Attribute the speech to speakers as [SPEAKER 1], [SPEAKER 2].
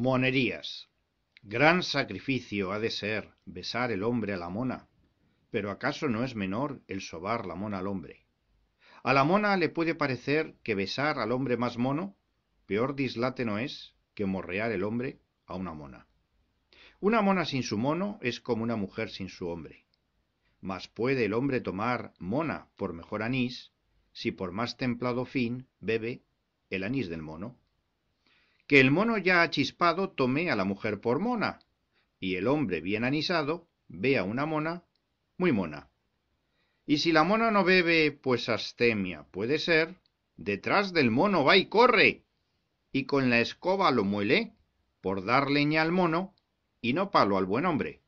[SPEAKER 1] monerías gran sacrificio ha de ser besar el hombre a la mona pero acaso no es menor el sobar la mona al hombre a la mona le puede parecer que besar al hombre más mono peor dislate no es que morrear el hombre a una mona una mona sin su mono es como una mujer sin su hombre mas puede el hombre tomar mona por mejor anís si por más templado fin bebe el anís del mono que el mono ya achispado tome a la mujer por mona, y el hombre bien anisado ve a una mona muy mona. Y si la mona no bebe, pues astemia puede ser, detrás del mono va y corre, y con la escoba lo muele, por dar leña al mono y no palo al buen hombre.